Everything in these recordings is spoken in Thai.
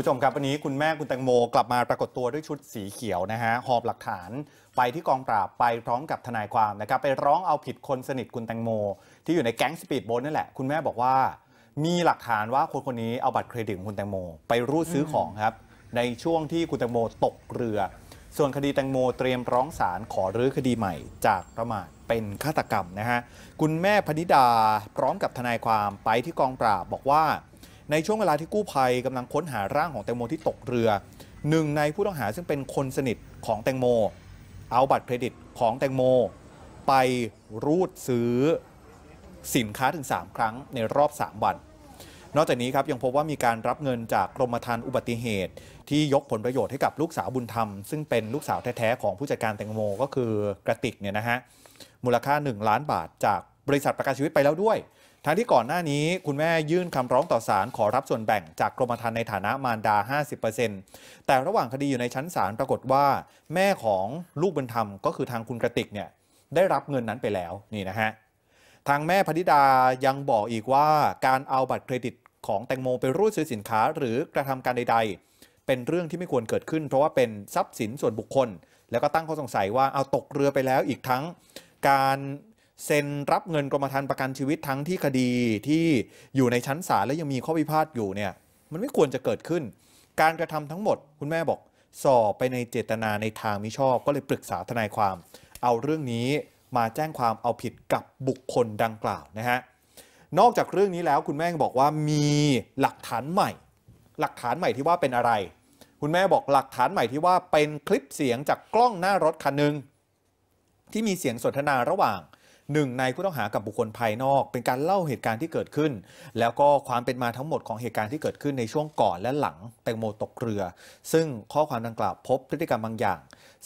ผู้ชมครับวันนี้คุณแม่คุณแตงโมกลับมาปรากฏตัวด้วยชุดสีเขียวนะฮะหอบหลักฐานไปที่กองปราบไปพร้อมกับทนายความนะครับไปร้องเอาผิดคนสนิทคุณแตงโม ที่อยู่ในแก๊งสปีดโบ๊ทนั่นแหละ คุณแม่บอกว่ามีหลักฐานว่าคนคนนี้เอาบัตรเครดิตของคุณแตงโม ไปรูดซื้อของครับในช่วงที่คุณแตงโมตกเรือ ส่วนคดีแตงโมเตรียมร้องศาลขอรื้อคดีใหม่ จากประมาทเป็นฆาตกรรมนะฮะคุณแม่พนิดาพร้อมกับทนายความไปที่กองปราบบอกว่าในช่วงเวลาที่กู้ภัยกำลังค้นหาร่างของแตงโมที่ตกเรือหนึ่งในผู้ต้องหาซึ่งเป็นคนสนิทของแตงโม เอาบัตรเครดิตของแตงโม ไปรูดซื้อสินค้าถึง 3 ครั้งในรอบ 3 วัน นอกจากนี้ครับยังพบว่ามีการรับเงินจากกรมธรรม์อุบัติเหตุ ที่ยกผลประโยชน์ให้กับลูกสาวบุญธรรม ซึ่งเป็นลูกสาวแท้ๆของผู้จัดการแตงโมก็คือกระติกเนี่ยนะฮะมูลค่า 1 ล้านบาทจากบริษัทประกันชีวิตไปแล้วด้วยทั้งที่ก่อนหน้านี้คุณแม่ยื่นคำร้องต่อศาลขอรับส่วนแบ่งจากกรมธรรม์ในฐานะมารดา 50%แต่ระหว่างคดีอยู่ในชั้นศาลปรากฏว่า แม่ของลูกบุญธรรมก็คือทางคุณกระติกเนี่ยได้รับเงินนั้นไปแล้วนี่นะฮะทางแม่พนิดายังบอกอีกว่าการเอาบัตรเครดิตของแตงโมไปรูดซื้อสินค้าหรือกระทำการใดๆ เป็นเรื่องที่ไม่ควรเกิดขึ้น เพราะว่าเป็นทรัพย์สินส่วนบุคคล แล้วก็ตั้งข้อสงสัยว่าเอาตกเรือไปแล้วอีกทั้งการเซ็นรับเงินกรมธรรม์ประกันชีวิตทั้งที่คดีที่อยู่ในชั้นศาลและยังมีข้อพิพาทอยู่เนี่ยมันไม่ควรจะเกิดขึ้น การกระทำทั้งหมด คุณแม่บอกสอบไปในเจตนาในทางมิชอบก็เลยปรึกษาทนายความ เอาเรื่องนี้มาแจ้งความเอาผิดกับบุคคลดังกล่าวนะฮะนอกจากเรื่องนี้แล้วคุณแม่บอกว่ามีหลักฐานใหม่ หลักฐานใหม่ที่ว่าเป็นอะไร คุณแม่บอกหลักฐานใหม่ที่ว่าเป็นคลิปเสียงจากกล้องหน้ารถคันหนึ่งที่มีเสียงสนทนาระหว่างหนึ่งในผู้ต้องหากับบุคคลภายนอก เป็นการเล่าเหตุการณ์ที่เกิดขึ้น แล้วก็ความเป็นมาทั้งหมดของเหตุการณ์ที่เกิดขึ้นในช่วงก่อนและหลังแตงโมตกเรือ ซึ่งข้อความดังกล่าวพบพฤติกรรมบางอย่าง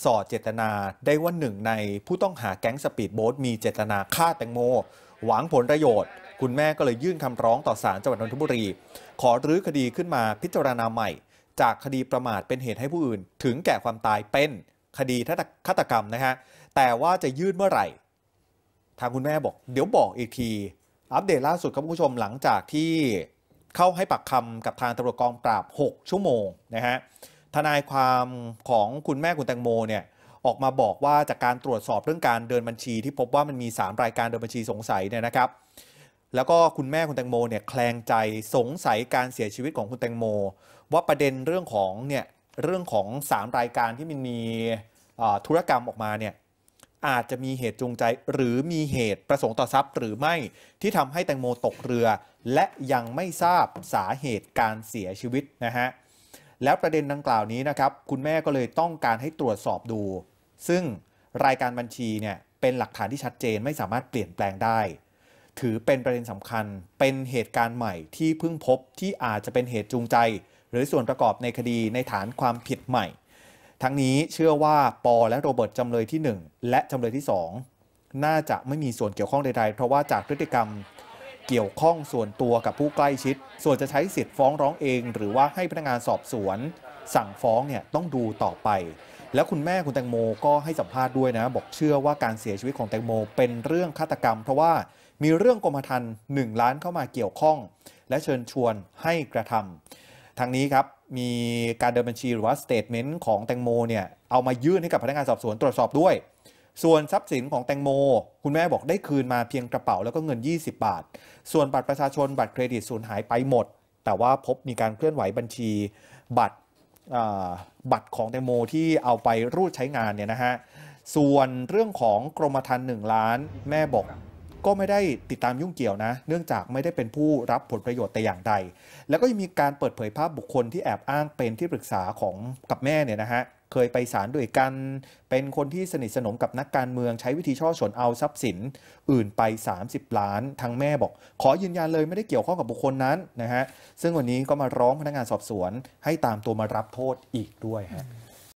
สอดเจตนาได้ว่าหนึ่งในผู้ต้องหาแก๊งสปีดโบ๊ทมีเจตนาฆ่าแตงโม หวังผลประโยชน์ คุณแม่ก็เลยยื่นคำร้องต่อศาลจังหวัดนนทบุรี ขอรื้อคดีขึ้นมาพิจารณาใหม่ จากคดีประมาทเป็นเหตุให้ผู้อื่น ถึงแก่ความตายเป็นคดีฆาตกรรมนะฮะแต่ว่าจะยื่นเมื่อไหร่ทางคุณแม่บอก เดี๋ยวบอกอีกทีอัปเดตล่าสุดครับคุณผู้ชมหลังจากที่เข้าให้ปักคำกับทางตำรวจกองปราบ6 ชั่วโมงนะฮะทนายความของคุณแม่คุณแตงโมเนี่ยออกมาบอกว่าจากการตรวจสอบเรื่องการเดินบัญชีที่พบว่ามันมี3 รายการเดินบัญชีสงสัยเนี่ยนะครับ แล้วก็คุณแม่คุณแตงโมเนี่ยแคลงใจสงสัยการเสียชีวิตของคุณแตงโม ว่าประเด็นเรื่องของเนี่ยเรื่องของ 3 รายการที่มันมีธุรกรรมออกมาเนี่ยอาจจะมีเหตุจูงใจหรือมีเหตุประสงค์ต่อทรัพย์ หรือไม่ที่ทำให้แตงโมตกเรือ และยังไม่ทราบสาเหตุการเสียชีวิตนะฮะแล้วประเด็นดังกล่าวนี้นะครับคุณแม่ก็เลยต้องการให้ตรวจสอบดู ซึ่งรายการบัญชีเนี่ยเป็นหลักฐานที่ชัดเจนไม่สามารถเปลี่ยนแปลงได้ ถือเป็นประเด็นสำคัญเป็นเหตุการณ์ใหม่ที่เพิ่งพบที่อาจจะเป็นเหตุจูงใจ หรือส่วนประกอบในคดีในฐานความผิดใหม่ทั้งนี้เชื่อว่าปอและโรเบิร์ตจำเลยที่ 1 และจำเลยที่ 2 น่าจะไม่มีส่วนเกี่ยวข้องใด ๆ เพราะว่าจากพฤติกรรมเกี่ยวข้องส่วนตัวกับผู้ใกล้ชิด ส่วนจะใช้สิทธิ์ฟ้องร้องเอง หรือว่าให้พนักงานสอบสวน สั่งฟ้องเนี่ยต้องดูต่อไป แล้วคุณแม่คุณแตงโมก็ให้สัมภาษณ์ด้วยนะ บอกเชื่อว่าการเสียชีวิตของแตงโม เป็นเรื่องฆาตกรรม เพราะว่ามีเรื่องกรมธรรม์หนึ่งล้านเข้ามาเกี่ยวข้อง และเชิญชวนให้กระทำทางนี้ครับ มีการเดินบัญชีหรือว่าสเตทเมนต์ของแตงโมเนี่ย เอามายื่นให้กับพนักงานสอบสวนตรวจสอบด้วย ส่วนทรัพย์สินของแตงโม คุณแม่บอกได้คืนมาเพียงกระเป๋าแล้วก็เงิน 20 บาท ส่วนบัตรประชาชนบัตรเครดิตสูญหายไปหมด แต่ว่าพบมีการเคลื่อนไหวบัญชีบัตรบัตรของแตงโมที่เอาไปรูดใช้งานเนี่ยนะฮะส่วนเรื่องของกรมธรรม์หนึ่งล้านแม่บอกก็ไม่ได้ติดตามยุ่งเกี่ยวนะ เนื่องจากไม่ได้เป็นผู้รับผลประโยชน์แต่อย่างใด แล้วก็ยังมีการเปิดเผยภาพบุคคลที่แอบอ้างเป็นที่ปรึกษาของกับแม่เนี่ยนะฮะ เคยไปศาลด้วยกัน เป็นคนที่สนิทสนมกับนักการเมืองใช้วิธีช่อชนเอาทรัพย์สินอื่นไป 30ล้านทางแม่บอก ขอยืนยันเลยไม่ได้เกี่ยวข้องกับบุคคลนั้นนะฮะ ซึ่งวันนี้ก็มาร้องพนักงานสอบสวนให้ตามตัวมารับโทษอีกด้วยฮะ